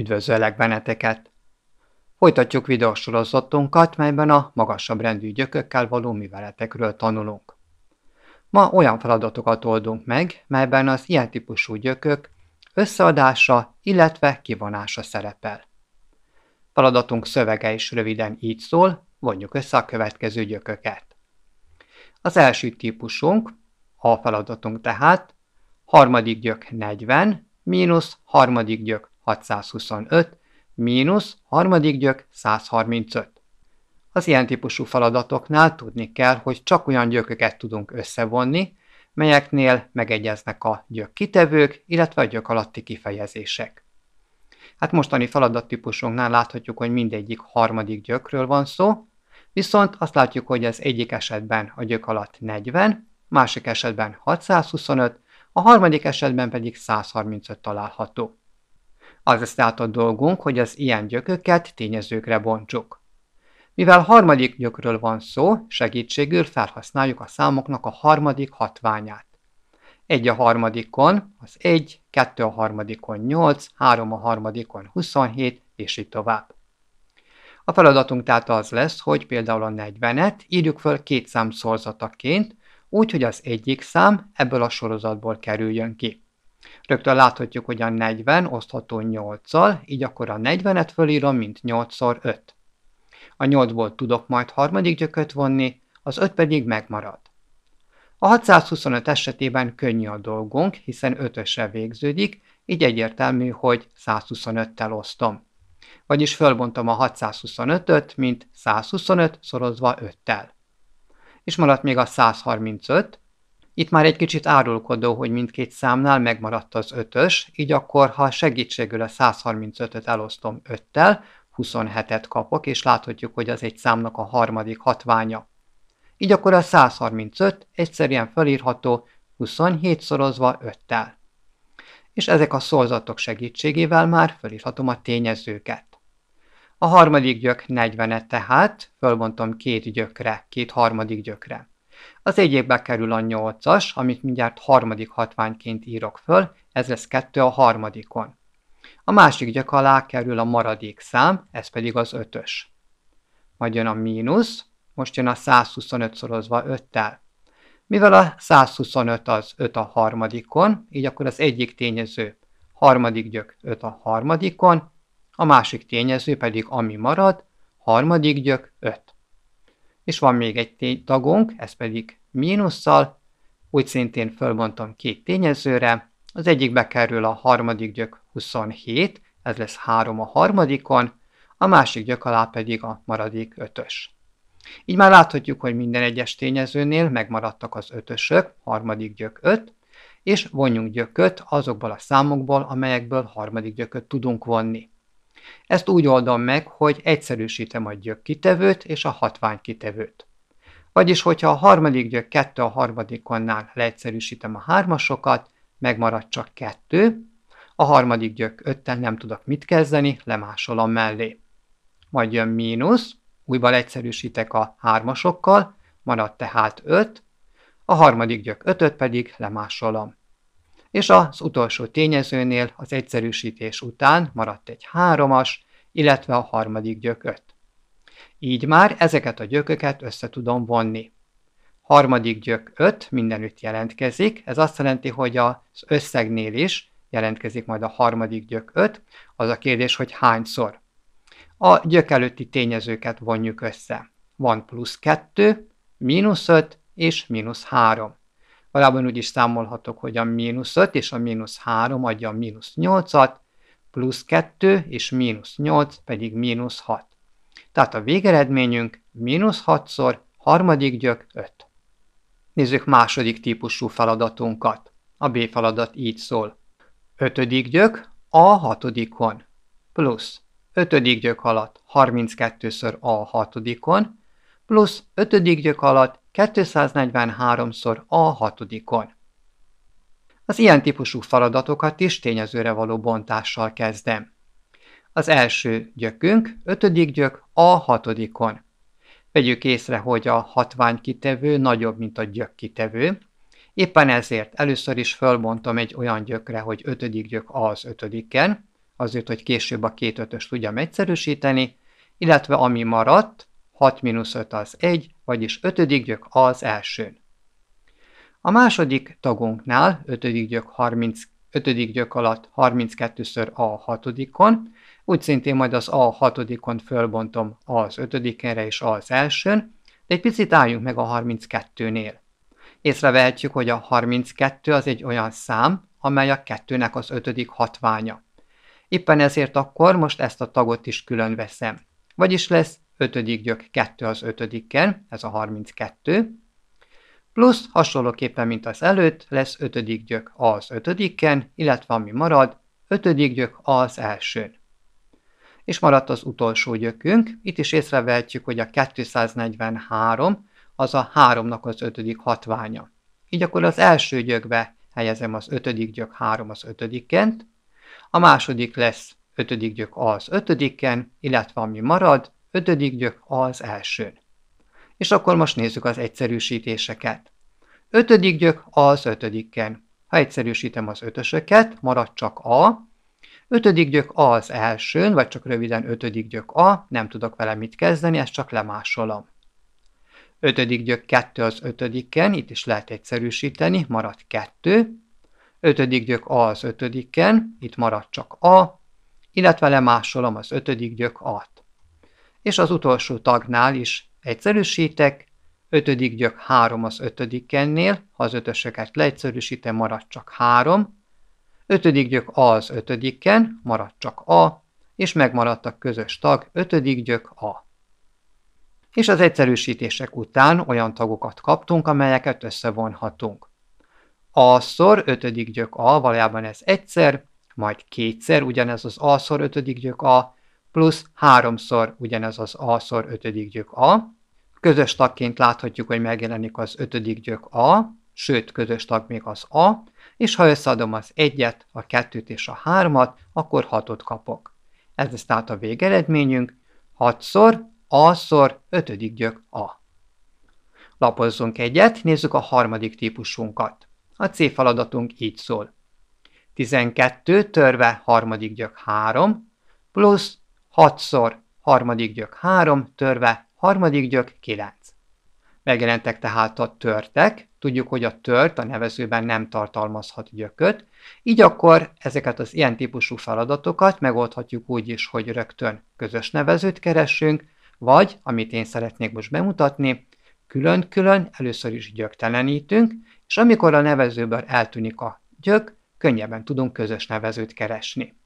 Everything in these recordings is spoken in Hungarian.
Üdvözöllek benneteket! Folytatjuk videósorozatunkat, melyben a magasabb rendű gyökökkel való műveletekről tanulunk. Ma olyan feladatokat oldunk meg, melyben az ilyen típusú gyökök összeadása, illetve kivonása szerepel. Feladatunk szövege is röviden így szól, vonjuk össze a következő gyököket. Az első típusunk, a feladatunk tehát, harmadik gyök 40, mínusz harmadik gyök 625, mínusz harmadik gyök 135. Az ilyen típusú feladatoknál tudni kell, hogy csak olyan gyököket tudunk összevonni, melyeknél megegyeznek a gyök kitevők, illetve a gyök alatti kifejezések. Hát mostani feladattípusunknál láthatjuk, hogy mindegyik harmadik gyökről van szó, viszont azt látjuk, hogy az egyik esetben a gyök alatt 40, másik esetben 625, a harmadik esetben pedig 135 található. Az lesz tehát a dolgunk, hogy az ilyen gyököket tényezőkre bontsuk. Mivel harmadik gyökről van szó, segítségül felhasználjuk a számoknak a harmadik hatványát. 1 a harmadikon, az 1, 2 a harmadikon 8, 3 a harmadikon 27, és így tovább. A feladatunk tehát az lesz, hogy például a 40-et írjuk föl két szám szorzataként, úgy, hogy az egyik szám ebből a sorozatból kerüljön ki. Rögtön láthatjuk, hogy a 40 osztható 8-al, így akkor a 40-et fölírom, mint 8x5. A 8-ból tudok majd harmadik gyököt vonni, az 5 pedig megmarad. A 625 esetében könnyű a dolgunk, hiszen 5-ösre végződik, így egyértelmű, hogy 125-tel osztom. Vagyis fölbontom a 625-öt, mint 125 szorozva 5-tel. És maradt még a 135, itt már egy kicsit árulkodó, hogy mindkét számnál megmaradt az ötös, így akkor, ha segítségül a 135-öt elosztom öttel, 27-et kapok, és láthatjuk, hogy az egy számnak a harmadik hatványa. Így akkor a 135 egyszerűen felírható 27 szorozva 5-tel. És ezek a szorzatok segítségével már felírhatom a tényezőket. A harmadik gyök 40-et tehát fölbontom két gyökre, két harmadik gyökre. Az egyébbe kerül a nyolcas, amit mindjárt harmadik hatványként írok föl, ez lesz kettő a harmadikon. A másik gyak alá kerül a maradék szám, ez pedig az ötös. Majd jön a mínusz, most jön a 125 szorozva 5-tel. Mivel a 125 az 5 a harmadikon, így akkor az egyik tényező harmadik gyök 5 a harmadikon, a másik tényező pedig ami marad, harmadik gyök 5 és van még egy tagunk, ez pedig mínusszal, úgy szintén fölbontom két tényezőre, az egyikbe kerül a harmadik gyök 27, ez lesz 3 a harmadikon, a másik gyök alá pedig a maradék ötös. Így már láthatjuk, hogy minden egyes tényezőnél megmaradtak az ötösök, harmadik gyök 5, és vonjunk gyököt azokból a számokból, amelyekből harmadik gyököt tudunk vonni. Ezt úgy oldom meg, hogy egyszerűsítem a gyök kitevőt és a kitevőt. Vagyis, hogyha a harmadik gyök 2 a harmadikonnál leegyszerűsítem a hármasokat, megmarad csak kettő, a harmadik gyök 5 nem tudok mit kezdeni, lemásolom mellé. Majd jön mínusz, újban egyszerűsítek a hármasokkal, marad tehát 5, a harmadik gyök 5 pedig lemásolom és az utolsó tényezőnél az egyszerűsítés után maradt egy háromas, illetve a harmadik gyököt. Így már ezeket a gyököket össze tudom vonni. Harmadik gyök 5 mindenütt jelentkezik, ez azt jelenti, hogy az összegnél is jelentkezik majd a harmadik gyök 5, az a kérdés, hogy hányszor. A gyök előtti tényezőket vonjuk össze. Van plusz 2, mínusz 5 és mínusz 3 korábban úgy is számolhatok, hogy a mínusz 5 és a mínusz 3 adja a mínusz 8-at, plusz 2 és mínusz 8 pedig mínusz 6. Tehát a végeredményünk mínusz 6-szor harmadik gyök 5. Nézzük második típusú feladatunkat. A B feladat így szól. Ötödik gyök a hatodikon plusz ötödik gyök alatt 32-ször a hatodikon plusz ötödik alatt 243-szor a hatodikon. Az ilyen típusú feladatokat is tényezőre való bontással kezdem. Az első gyökünk, ötödik gyök a hatodikon. Vegyük észre, hogy a hatványkitevő nagyobb, mint a gyökkitevő. Éppen ezért először is fölbontom egy olyan gyökre, hogy ötödik gyök az ötödiken, azért, hogy később a két ötös tudjam egyszerűsíteni, illetve ami maradt, 6 5 az 1, vagyis ötödik gyök A az elsőn. A második tagunknál, ötödik gyök, 30, ötödik gyök alatt 32-ször a hatodikon, úgy szintén majd az a hatodikon fölbontom A az ötödikenre és A az elsőn, de egy picit álljunk meg a 32-nél. Észrevehetjük, hogy a 32 az egy olyan szám, amely a kettőnek az ötödik hatványa. Éppen ezért akkor most ezt a tagot is külön veszem. Vagyis lesz ötödik gyök 2 az ötödikkel, ez a 32, plusz hasonlóképpen, mint az előtt, lesz ötödik gyök A az ötödikken, illetve ami marad, ötödik gyök A az elsőn. És maradt az utolsó gyökünk, itt is észrevehetjük, hogy a 243 az a 3-nak az ötödik hatványa. Így akkor az első gyökbe helyezem az ötödik gyök 3 az ötödikkent, a második lesz ötödik gyök A az ötödikken, illetve ami marad, ötödik gyök az elsőn. És akkor most nézzük az egyszerűsítéseket. Ötödik gyök az ötödikken. Ha egyszerűsítem az ötösöket, marad csak a, Ötödik gyök az elsőn, vagy csak röviden ötödik gyök A, nem tudok vele mit kezdeni, ezt csak lemásolom. Ötödik gyök kettő az ötödiken, itt is lehet egyszerűsíteni, marad kettő. Ötödik gyök A az ötödiken, itt marad csak A, illetve lemásolom az ötödik gyök A-t és az utolsó tagnál is egyszerűsítek, ötödik gyök 3 az ötödikennél, ha az ötösöket leegyszerűsítem, marad csak 3, ötödik gyök A az ötödiken, marad csak A, és megmaradt a közös tag, ötödik gyök A. És az egyszerűsítések után olyan tagokat kaptunk, amelyeket összevonhatunk. A-szor ötödik gyök A, valójában ez egyszer, majd kétszer, ugyanez az A-szor ötödik gyök A, plusz háromszor ugyanez az a-szor ötödik gyök a. Közös tagként láthatjuk, hogy megjelenik az ötödik gyök a, sőt, közös tag még az a, és ha összeadom az egyet, a kettőt és a hármat, akkor hatot kapok. Ez lesz tehát a végeredményünk, 6-szor, a-szor, ötödik gyök a. Lapozzunk egyet, nézzük a harmadik típusunkat. A C feladatunk így szól. 12 törve harmadik gyök 3, plusz Hatszor, harmadik gyök három, törve, harmadik gyök kilenc. Megjelentek tehát a törtek, tudjuk, hogy a tört a nevezőben nem tartalmazhat gyököt, így akkor ezeket az ilyen típusú feladatokat megoldhatjuk úgy is, hogy rögtön közös nevezőt keresünk, vagy, amit én szeretnék most bemutatni, külön-külön először is gyöktelenítünk, és amikor a nevezőből eltűnik a gyök, könnyebben tudunk közös nevezőt keresni.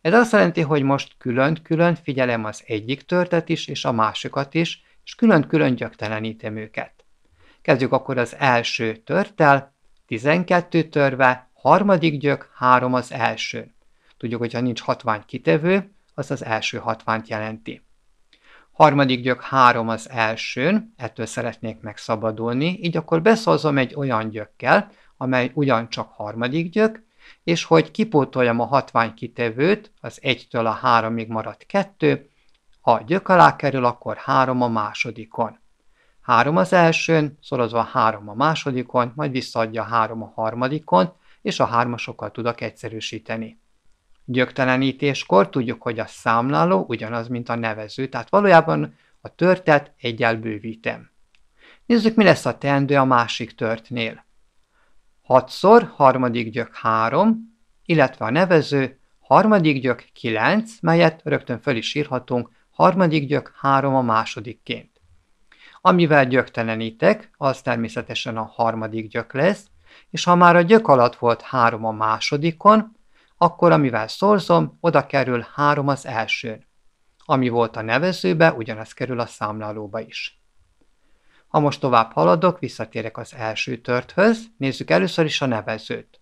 Ez azt jelenti, hogy most külön-külön figyelem az egyik törtet is, és a másikat is, és külön-külön gyöktelenítem őket. Kezdjük akkor az első törtel, 12 törve, harmadik gyök, három az első. Tudjuk, hogy nincs hatvány kitevő, az az első hatványt jelenti. Harmadik gyök három az elsőn, ettől szeretnék megszabadulni, így akkor beszalzom egy olyan gyökkel, amely ugyancsak harmadik gyök, és hogy kipótoljam a kitevőt, az 1-től a 3-ig marad 2, ha gyök alá kerül, akkor 3 a másodikon. 3 az elsőn, szorozva 3 a másodikon, majd visszaadja 3 a harmadikon, és a hármasokkal tudok egyszerűsíteni. Gyöktelenítéskor tudjuk, hogy a számláló ugyanaz, mint a nevező, tehát valójában a törtet egyel bővítem. Nézzük, mi lesz a teendő a másik törtnél. 6-szor harmadik gyök 3, illetve a nevező harmadik gyök 9, melyet rögtön föl is írhatunk, harmadik gyök 3 a másodikként. Amivel gyöktelenítek, az természetesen a harmadik gyök lesz, és ha már a gyök alatt volt 3 a másodikon, akkor amivel szorzom, oda kerül 3 az elsőn. Ami volt a nevezőbe, ugyanaz kerül a számlálóba is. Ha most tovább haladok, visszatérek az első törthöz, nézzük először is a nevezőt.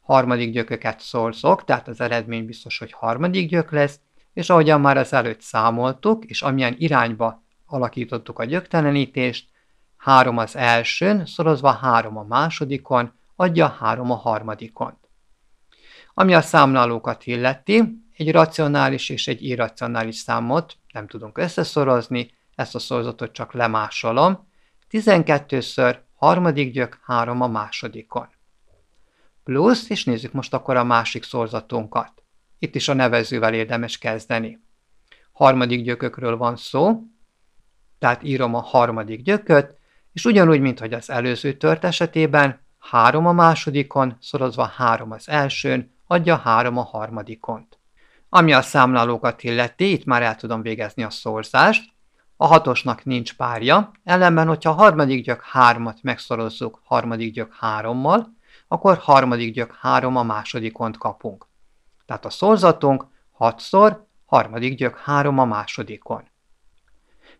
Harmadik gyököket szorzok, tehát az eredmény biztos, hogy harmadik gyök lesz, és ahogyan már az előtt számoltuk, és amilyen irányba alakítottuk a gyöktelenítést, három az elsőn, szorozva három a másodikon, adja három a harmadikon. Ami a számlálókat illeti, egy racionális és egy irracionális számot nem tudunk összeszorozni, ezt a szorzatot csak lemásolom, 12-ször harmadik gyök, 3 a másodikon. Plusz, és nézzük most akkor a másik szorzatunkat. Itt is a nevezővel érdemes kezdeni. Harmadik gyökökről van szó, tehát írom a harmadik gyököt, és ugyanúgy, mint hogy az előző tört esetében, 3 a másodikon, szorozva 3 az elsőn, adja 3 a harmadikont. Ami a számlálókat illeti, itt már el tudom végezni a szorzást, a hatosnak nincs párja, ellenben, hogyha a harmadik gyök hármat megszorozzuk harmadik gyök hárommal, akkor harmadik gyök három a másodikont kapunk. Tehát a szorzatunk hatszor harmadik gyök három a másodikon.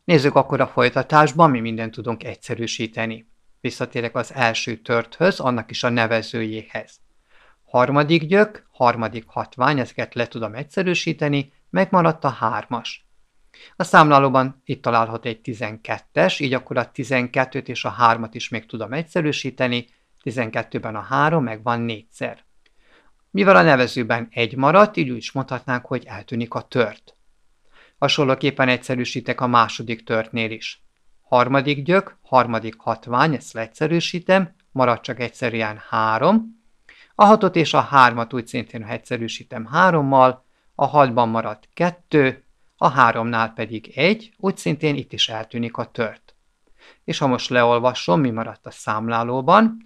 Nézzük akkor a folytatásban, mi mindent tudunk egyszerűsíteni. Visszatérek az első törthöz, annak is a nevezőjéhez. Harmadik gyök, harmadik hatvány, ezeket le tudom egyszerűsíteni, megmaradt a hármas. A számlálóban itt található egy 12-es, így akkor a 12-t és a 3-at is még tudom egyszerűsíteni, 12-ben a 3 meg van 4-szer. Mivel a nevezőben egy maradt, így úgy is mondhatnánk, hogy eltűnik a tört. Hasonlóképpen egyszerűsítek a második törtnél is. Harmadik gyök, harmadik hatvány, ezt leegyszerűsítem, marad csak egyszerűen 3. A hatot és a hármat úgy szintén egyszerűsítem hárommal, a hatban maradt kettő, a háromnál pedig egy, úgy szintén itt is eltűnik a tört. És ha most leolvasom, mi maradt a számlálóban,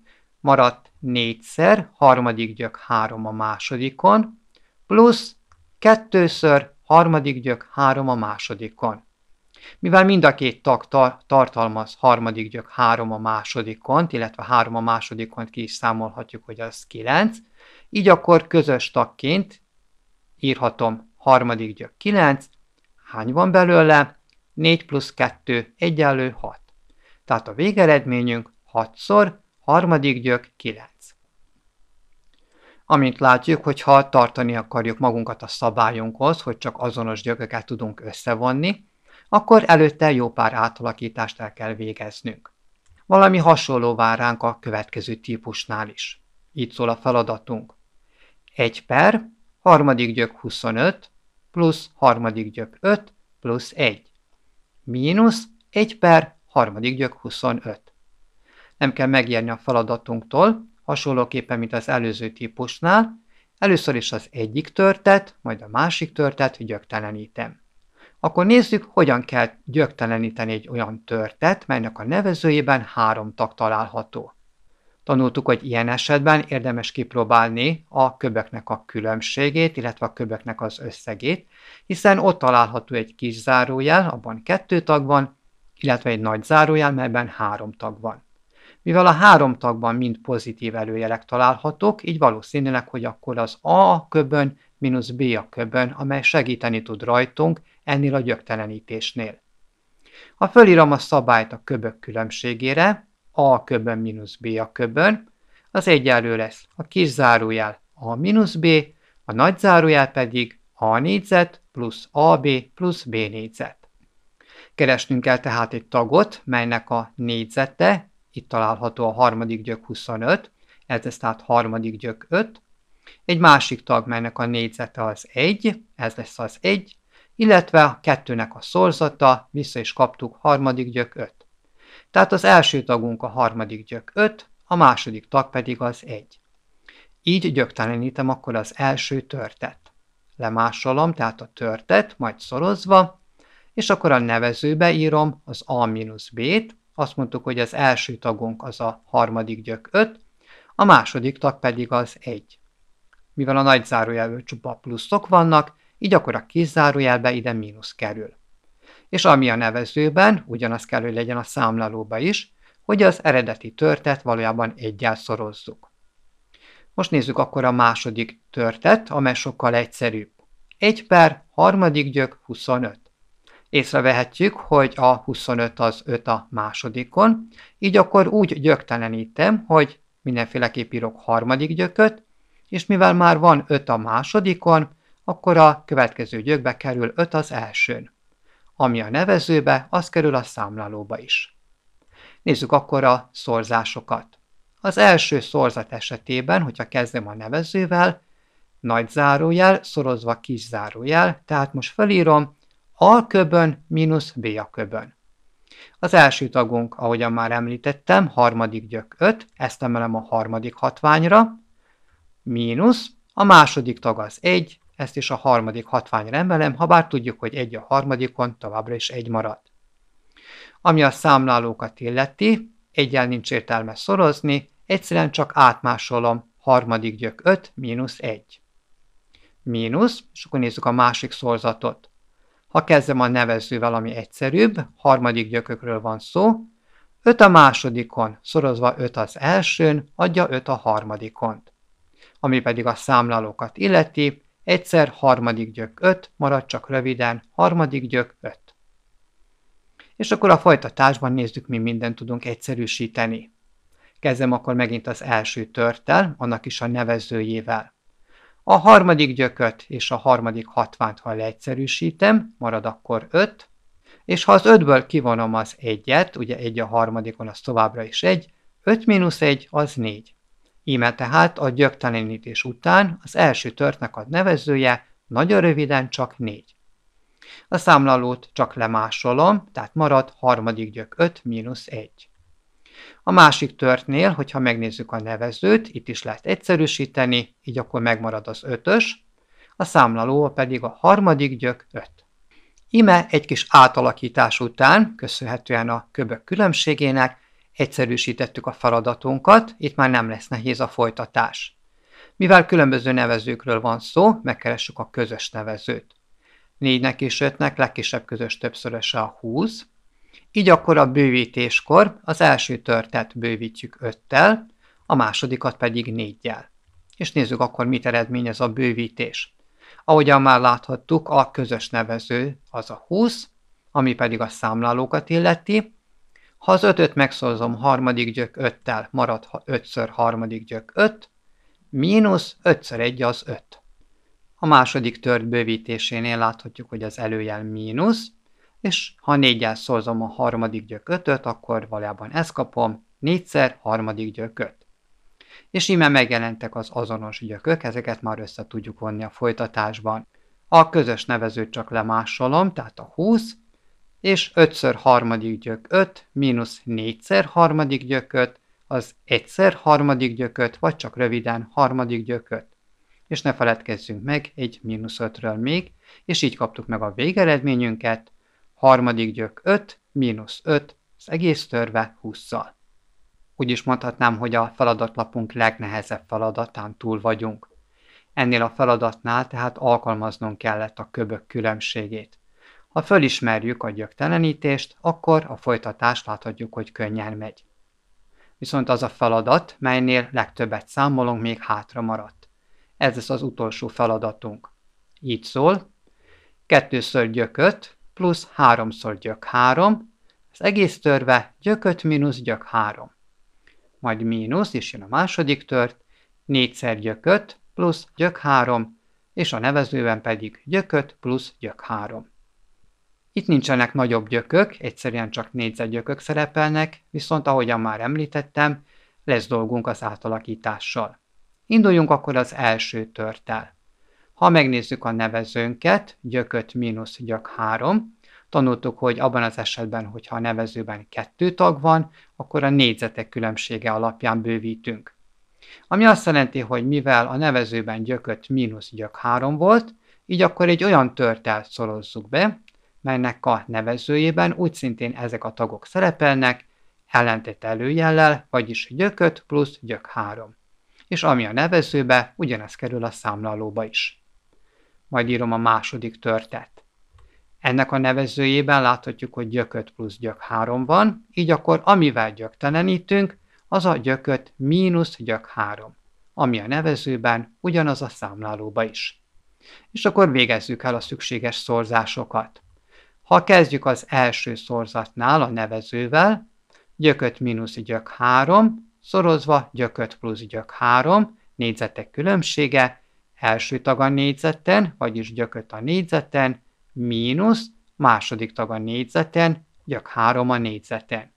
maradt négyszer, harmadik gyök három a másodikon, plusz kettőször, harmadik gyök három a másodikon. Mivel mind a két tag tar tartalmaz harmadik gyök három a másodikon, illetve három a másodikon, ki is számolhatjuk, hogy az kilenc, így akkor közös tagként írhatom harmadik gyök kilenc, Hány van belőle? 4 plusz 2 egyenlő 6. Tehát a végeredményünk 6-szor, harmadik gyök 9. Amint látjuk, hogy ha tartani akarjuk magunkat a szabályunkhoz, hogy csak azonos gyököket tudunk összevonni, akkor előtte jó pár átalakítást el kell végeznünk. Valami hasonló vár ránk a következő típusnál is. Így szól a feladatunk. 1 per, harmadik gyök 25, plusz harmadik gyök 5 plusz 1. Mínusz 1 per harmadik gyök 25. Nem kell megérni a feladatunktól, hasonlóképpen, mint az előző típusnál, először is az egyik törtet, majd a másik törtet gyöktelenítem. Akkor nézzük, hogyan kell gyökteleníteni egy olyan törtet, melynek a nevezőjében három tag található. Tanultuk, hogy ilyen esetben érdemes kipróbálni a köböknek a különbségét, illetve a köböknek az összegét, hiszen ott található egy kis zárójel, abban kettő tag van, illetve egy nagy zárójel, melyben három tag van. Mivel a három tagban mind pozitív előjelek találhatók, így valószínűleg, hogy akkor az A a köbön mínusz B a köbön, amely segíteni tud rajtunk ennél a gyöktelenítésnél. Ha fölírom a szabályt a köbök különbségére, a köbön mínusz b a köbön, az egyenlő lesz a kis zárójel a mínusz b, a nagy zárójel pedig a négyzet plusz ab plusz b négyzet. Keresnünk kell tehát egy tagot, melynek a négyzete, itt található a harmadik gyök 25, ez lesz tehát harmadik gyök 5, egy másik tag, melynek a négyzete az 1, ez lesz az 1, illetve a kettőnek a szorzata, vissza is kaptuk harmadik gyök 5. Tehát az első tagunk a harmadik gyök 5, a második tag pedig az 1. Így gyöktelenítem akkor az első törtet. Lemásolom tehát a törtet, majd szorozva, és akkor a nevezőbe írom az A-B-t, azt mondtuk, hogy az első tagunk az a harmadik gyök 5, a második tag pedig az 1. Mivel a nagy zárójelből csupa pluszok vannak, így akkor a kis zárójelbe ide mínusz kerül és ami a nevezőben, ugyanaz kell, hogy legyen a számlálóba is, hogy az eredeti törtet valójában egyel szorozzuk. Most nézzük akkor a második törtet, amely sokkal egyszerűbb. 1 per harmadik gyök 25. Észrevehetjük, hogy a 25 az 5 a másodikon, így akkor úgy gyöktelenítem, hogy mindenféleképp írok harmadik gyököt, és mivel már van 5 a másodikon, akkor a következő gyökbe kerül 5 az elsőn. Ami a nevezőbe, az kerül a számlálóba is. Nézzük akkor a szorzásokat. Az első szorzat esetében, hogyha kezdem a nevezővel, nagy zárójel, szorozva kis zárójel, tehát most felírom A köbön mínusz B a köbön. Az első tagunk, ahogyan már említettem, harmadik gyök 5, ezt emelem a harmadik hatványra, mínusz, a második tag az 1, ezt is a harmadik hatvány emelem, ha bár tudjuk, hogy egy a harmadikon továbbra is egy marad. Ami a számlálókat illeti, egyel nincs értelme szorozni, egyszerűen csak átmásolom harmadik gyök 5 mínusz 1. Mínusz, és akkor nézzük a másik szorzatot. Ha kezdem a nevezővel, ami egyszerűbb, harmadik gyökökről van szó, 5 a másodikon, szorozva 5 az elsőn, adja 5 a harmadikont. Ami pedig a számlálókat illeti, Egyszer harmadik gyök öt, marad csak röviden, harmadik gyök öt. És akkor a folytatásban nézzük, mi mindent tudunk egyszerűsíteni. Kezdem akkor megint az első törtel, annak is a nevezőjével. A harmadik gyököt és a harmadik hatvánt, ha leegyszerűsítem, marad akkor 5, és ha az 5-ből kivonom az egyet, ugye egy a harmadikon, az továbbra is egy, 5 mínusz 1 az 4. Íme tehát a gyöktelenítés után az első törtnek a nevezője nagyon röviden csak négy. A számlalót csak lemásolom, tehát marad harmadik gyök 5 mínusz 1. A másik törtnél, hogyha megnézzük a nevezőt, itt is lehet egyszerűsíteni, így akkor megmarad az ötös, a számlaló pedig a harmadik gyök 5. Ime egy kis átalakítás után, köszönhetően a köbök különbségének, Egyszerűsítettük a feladatunkat, itt már nem lesz nehéz a folytatás. Mivel különböző nevezőkről van szó, megkeressük a közös nevezőt. 4-nek és 5-nek legkisebb közös többszöröse a 20, így akkor a bővítéskor az első törtet bővítjük 5-tel, a másodikat pedig 4-jel. És nézzük akkor, mit eredményez a bővítés. Ahogyan már láthattuk, a közös nevező az a 20, ami pedig a számlálókat illeti, ha az ötöt megszorzom harmadik gyök öttel, marad ötször harmadik gyök öt, mínusz ötször egy az öt. A második tört bővítésénél láthatjuk, hogy az előjel mínusz, és ha négyel szorzom a harmadik gyök ötöt, akkor valójában ezt kapom, négyszer harmadik gyök öt. És íme megjelentek az azonos gyökök, ezeket már össze tudjuk vonni a folytatásban. A közös nevezőt csak lemásolom, tehát a 20, és 5-ször harmadik gyök 5, mínusz 4-szer harmadik gyök 5, az 1-szer harmadik gyök 5, vagy csak röviden harmadik gyök 5. És ne feledkezzünk meg egy mínusz 5-ről még, és így kaptuk meg a végeredményünket, harmadik gyök 5, mínusz 5, az egész törve 20-szal. Úgy is mondhatnám, hogy a feladatlapunk legnehezebb feladatán túl vagyunk. Ennél a feladatnál tehát alkalmaznunk kellett a köbök különbségét. Ha fölismerjük a gyöktelenítést, akkor a folytatást láthatjuk, hogy könnyen megy. Viszont az a feladat, melynél legtöbbet számolunk, még hátra maradt. Ez lesz az utolsó feladatunk. Így szól, kettőször gyököt plusz háromszor gyök három, az egész törve gyököt mínusz gyök három. Majd mínusz, és jön a második tört, négyszer gyököt plusz gyök három, és a nevezőben pedig gyököt plusz gyök három. Itt nincsenek nagyobb gyökök, egyszerűen csak négyzetgyökök szerepelnek, viszont ahogyan már említettem, lesz dolgunk az átalakítással. Induljunk akkor az első törtel. Ha megnézzük a nevezőnket, gyököt mínusz gyök 3, tanultuk, hogy abban az esetben, hogyha a nevezőben kettő tag van, akkor a négyzetek különbsége alapján bővítünk. Ami azt jelenti, hogy mivel a nevezőben gyököt mínusz gyök 3 volt, így akkor egy olyan törtelt szorozzuk be, melynek a nevezőjében úgy szintén ezek a tagok szerepelnek, ellentét előjellel, vagyis gyököt plusz gyök 3. És ami a nevezőbe, ugyanez kerül a számlálóba is. Majd írom a második törtet. Ennek a nevezőjében láthatjuk, hogy gyököt plusz gyök 3 van, így akkor amivel gyöktelenítünk, az a gyököt mínusz gyök 3, ami a nevezőben ugyanaz a számlálóba is. És akkor végezzük el a szükséges szorzásokat. Ha kezdjük az első szorzatnál a nevezővel, gyököt mínusz gyök 3, szorozva gyököt plusz gyök 3, négyzetek különbsége, első tag a négyzeten, vagyis gyököt a négyzeten, mínusz, második tag a négyzeten, gyök 3 a négyzeten.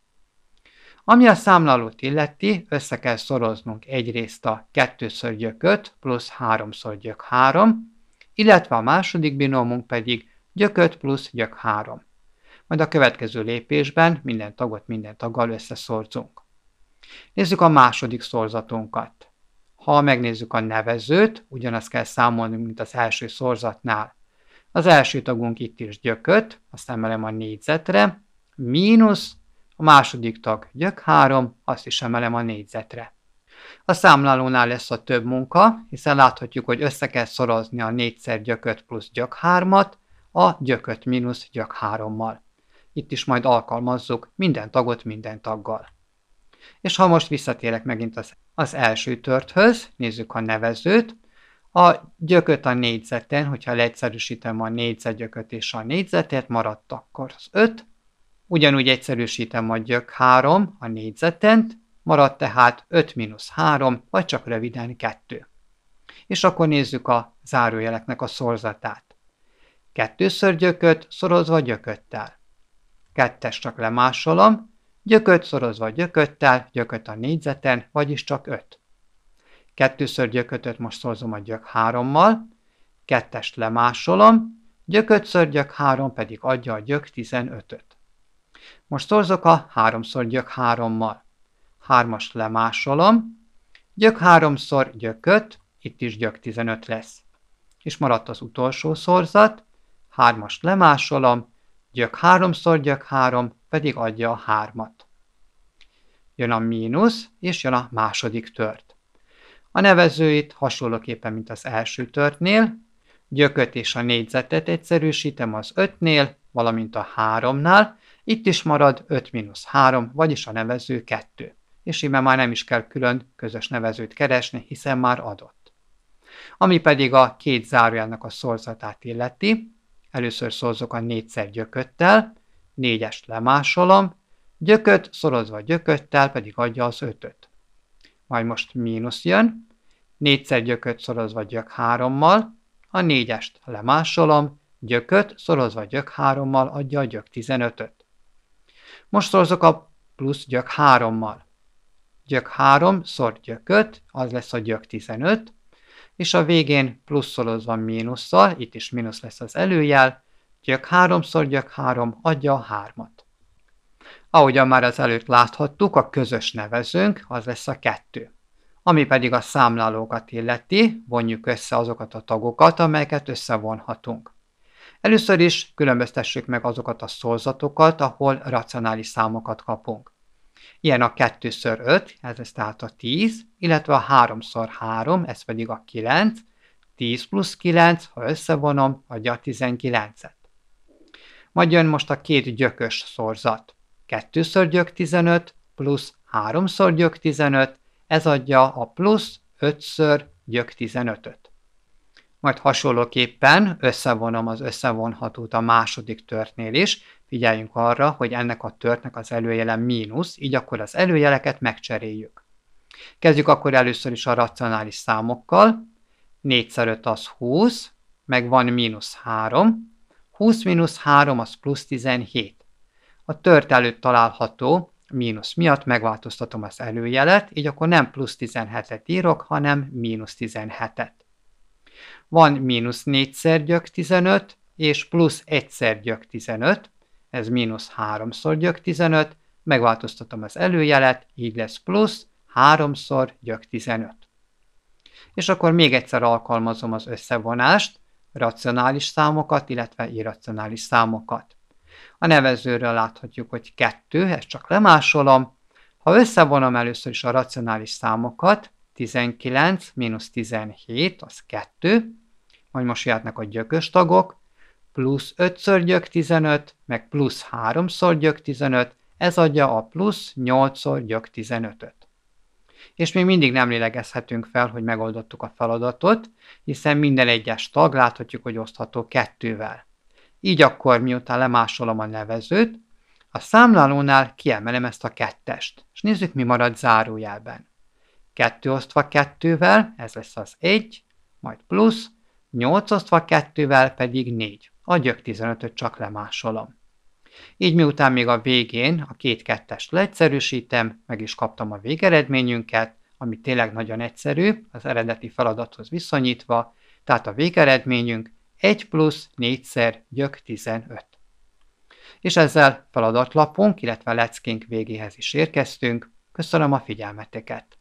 Ami a számlálót illeti, össze kell szoroznunk egyrészt a 2 gyököt plusz 3 gyök 3, illetve a második binómunk pedig Gyök 5 plusz gyök 3. Majd a következő lépésben minden tagot minden taggal összeszorzunk. Nézzük a második szorzatunkat. Ha megnézzük a nevezőt, ugyanazt kell számolni, mint az első szorzatnál. Az első tagunk itt is gyököt, azt emelem a négyzetre, mínusz, a második tag gyök 3, azt is emelem a négyzetre. A számlálónál lesz a több munka, hiszen láthatjuk, hogy össze kell szorozni a 4 gyököt plusz gyök 3-at, a gyököt mínusz gyök hárommal. Itt is majd alkalmazzuk minden tagot minden taggal. És ha most visszatérek megint az, az első törthöz, nézzük a nevezőt, a gyököt a négyzeten, hogyha leegyszerűsítem a négyzetgyököt és a négyzetet, maradt akkor az 5, ugyanúgy egyszerűsítem a gyök 3 a négyzetent, maradt tehát 5 mínusz 3, vagy csak röviden 2. És akkor nézzük a zárójeleknek a szorzatát. Kettőször gyököt, szorozva gyököttel. Kettes csak lemásolom, gyököt szorozva gyököttel, gyököt a négyzeten, vagyis csak öt. Kettőször gyökötöt most szorzom a gyök hárommal, kettest lemásolom, gyököt gyököt-ször gyök három pedig adja a gyök tizenötöt. Most szorzok a háromszor gyök hárommal. Hármas lemásolom, gyök háromszor gyököt itt is gyök tizenöt lesz. És maradt az utolsó szorzat, hármast lemásolom, gyök háromszor gyök három, pedig adja a hármat. Jön a mínusz, és jön a második tört. A nevezőit hasonlóképpen, mint az első törtnél, gyököt és a négyzetet egyszerűsítem az ötnél, nél valamint a háromnál. itt is marad 5 mínusz 3, vagyis a nevező 2. És íme már nem is kell külön közös nevezőt keresni, hiszen már adott. Ami pedig a két zárójelnek a szorzatát illeti, Először szorzok a négyszer gyököttel, négyest lemásolom, gyököt szorozva gyököttel pedig adja az ötöt. Majd most mínusz jön, négyszer gyököt szorozva gyök hárommal, a négyest lemásolom, gyököt szorozva gyök hárommal adja a gyök tizenötöt. Most szorzok a plusz gyök hárommal. Gyök három szor gyököt, az lesz a gyök tizenöt, és a végén pluszolozva mínusszal, itt is mínusz lesz az előjel, gyök háromszor gyök három adja a hármat. Ahogyan már az előtt láthattuk, a közös nevezőnk az lesz a kettő. Ami pedig a számlálókat illeti, vonjuk össze azokat a tagokat, amelyeket összevonhatunk. Először is különböztessük meg azokat a szorzatokat, ahol racionális számokat kapunk. Ilyen a 2x5, ez lesz tehát a 10, illetve a 3x3, ez pedig a 9, 10 plusz 9, ha összevonom, adja a 19-et. Majd jön most a két gyökös szorzat. 2 x gyök 15 plusz 3 x gyök 15, ez adja a plusz 5 x gyök 15-öt. Majd hasonlóképpen összevonom az összevonhatót a második törtnél is, Figyeljünk arra, hogy ennek a törtnek az előjele mínusz, így akkor az előjeleket megcseréljük. Kezdjük akkor először is a racionális számokkal. 4 5 az 20, meg van mínusz 3. 20 mínusz 3 az plusz 17. A tört előtt található mínusz miatt megváltoztatom az előjelet, így akkor nem plusz 17-et írok, hanem mínusz 17-et. Van mínusz 4-szer gyök 15, és plusz 1-szer gyök 15, ez mínusz 3-szor gyök 15, megváltoztatom az előjelet, így lesz plusz 3-szor gyök 15. És akkor még egyszer alkalmazom az összevonást, racionális számokat, illetve irracionális számokat. A nevezőről láthatjuk, hogy 2, ezt csak lemásolom. Ha összevonom először is a racionális számokat, 19 mínusz 17, az 2, majd most jöhetnek a gyökös tagok, plusz 5-ször gyök 15, meg plusz 3-szor gyök 15, ez adja a plusz 8-szor gyök 15-öt. És még mindig nem lélegezhetünk fel, hogy megoldottuk a feladatot, hiszen minden egyes tag láthatjuk, hogy osztható kettővel. Így akkor, miután lemásolom a nevezőt, a számlálónál kiemelem ezt a kettest, és nézzük, mi marad zárójelben. 2 osztva 2-vel, ez lesz az 1, majd plusz, 8 osztva 2-vel pedig 4 a gyök 15-öt csak lemásolom. Így miután még a végén a két kettest leegyszerűsítem, meg is kaptam a végeredményünket, ami tényleg nagyon egyszerű, az eredeti feladathoz viszonyítva, tehát a végeredményünk 1 plusz 4-szer gyök 15. És ezzel feladatlapunk, illetve leckénk végéhez is érkeztünk. Köszönöm a figyelmeteket!